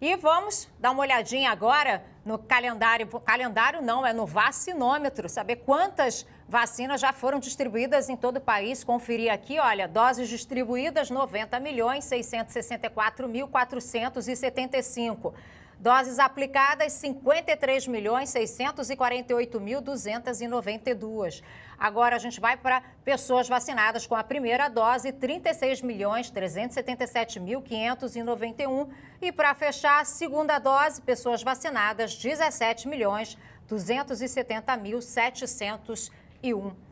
E vamos dar uma olhadinha agora no calendário. Calendário não, é no vacinômetro, saber quantas vacinas já foram distribuídas em todo o país. Conferir aqui, olha, doses distribuídas 90 milhões 664 mil Doses aplicadas 53 milhões 648 mil 292. Agora a gente vai para pessoas vacinadas com a primeira dose 36 milhões 377 mil 591 e para fechar a segunda dose pessoas vacinadas 17 milhões 270 mil 701.